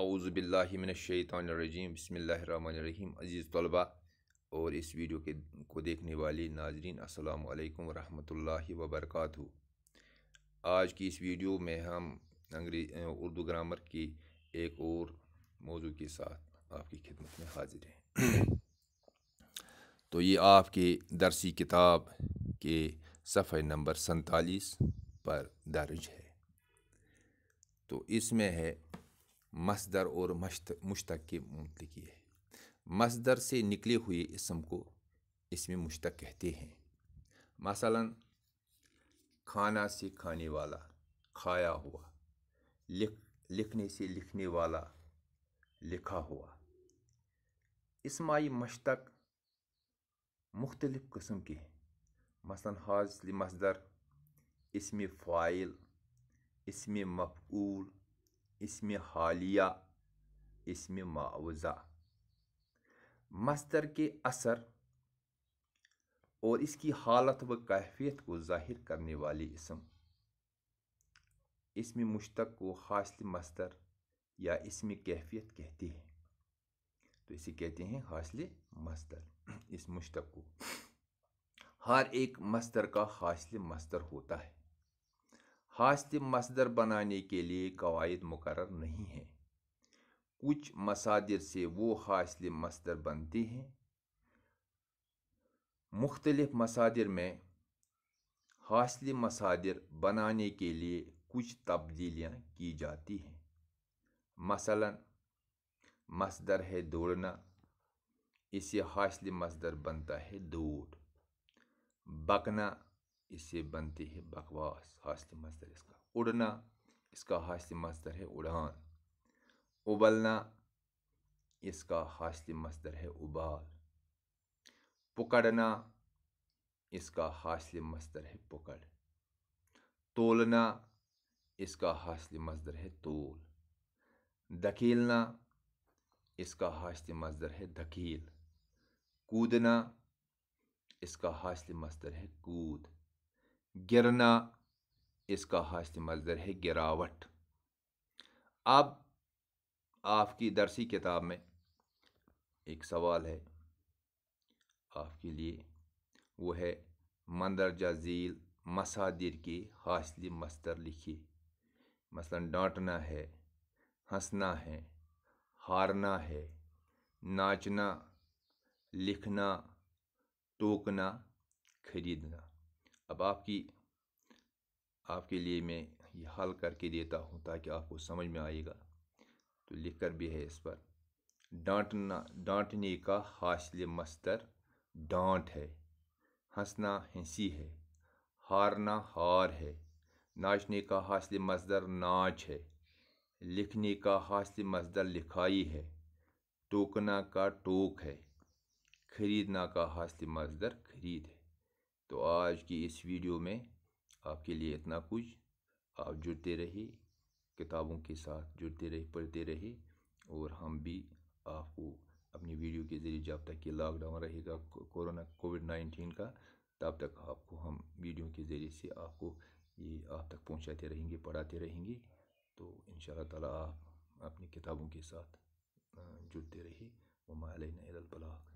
اعوذ باللہ من الشیطان الرجیم بسم اللہ الرحمن الرحیم عزیز طلبہ اور اس ویڈیو کے کو دیکھنے والی ناظرین السلام علیکم ورحمۃ اللہ وبرکاتہ آج کی اس ویڈیو میں ہم انگریز اردو گرامر کی ایک اور موضوع کے ساتھ آپ کی خدمت میں حاضر ہیں تو یہ آپ کے درسی کتاب کے صفحہ نمبر سنتالیس پر درج ہے تو اس میں ہے مصدر اور مشتق کی منطقی ہے مصدر سے نکلے ہوئے اسم کو اسم مشتق کہتے ہیں مثلا کھانا سے کھانے والا کھایا ہوا لکھ لکھنے سے لکھنے والا لکھا ہوا اسماعی مشتق مختلف قسم کے ہیں مثلا حاضل مصدر اسم فائل اسم مفعول اسم حالیہ اسم معوضہ معاوضہ مستر کے اثر اور اس کی حالت و کیفیت کو ظاہر کرنے والی اسم اسم مشتق کو حاصل مستر یا اسم کیفیت کہتے ہیں تو اسے کہتے ہیں حاصل مستر اس مشتق کو ہر ایک مستر کا حاصل مستر ہوتا ہے حوصل مصدر بنانے کے لیے قواعد مقرر نہیں ہیں کچھ مصادر سے وہ حاصل مصدر بنتے ہیں مختلف مصادر میں حاصل مصادر بنانے کے لیے کچھ تبدیلیاں کی جاتی ہیں مثلا مصدر ہے دوڑنا اسے حاصل مصدر بنتا ہے دوڑ بکنا اس سے بنتی ہے بکواس حاصل مصدر اس کا اڑنا اس کا حاصل مصدر ہے اڑان ابلنا اس کا حاصل مصدر ہے ابال پکڑنا اس کا حاصل مصدر ہے پکڑ تولنا اس کا حاصل مصدر ہے تول دھکیلنا اس کا حاصل مصدر ہے دھکیل کودنا اس کا حاصل مصدر ہے کود گرنا اس کا حاصل مظر ہے گراوٹ اب آپ کی درسی کتاب میں ایک سوال ہے آپ کے لیے وہ ہے مندرجہ ذیل مسادر کی حاصل مستر لکھی مثلا ڈانٹنا ہے ہنسنا ہے ہارنا ہے ناچنا لکھنا ٹوکنا خریدنا اب آپ کی آپ کے لیے میں یہ حل کر کے دیتا ہوں تاکہ آپ کو سمجھ میں آئے گا تو لکھ کر بھی ہے اس پر ڈانٹنا ڈانٹنے کا حاصل مستر ڈانٹ ہے ہنسنا ہنسی ہے ہارنا ہار ہے ناچنے کا حاصل مصدر ناچ ہے لکھنے کا حاصل مصدر لکھائی ہے ٹوکنا کا ٹوک ہے خریدنا کا حاصل مصدر خرید ہے تو آج کی اس ویڈیو میں آپ کے لیے اتنا کچھ آپ جڑتے رہے کتابوں کے ساتھ جڑتے رہے پڑھتے رہے اور ہم بھی آپ کو اپنی ویڈیو کے ذریعے جب تک یہ لاک ڈاؤن رہے گا کورونا کووڈ نائنٹین کا تب تک آپ کو ہم ویڈیو کے ذریعے سے آپ کو یہ آپ تک پہنچاتے رہیں گے پڑھاتے رہیں گے تو ان شاء اللہ تعالیٰ آپ اپنی کتابوں کے ساتھ جڑتے رہے ما علیہ البلاغ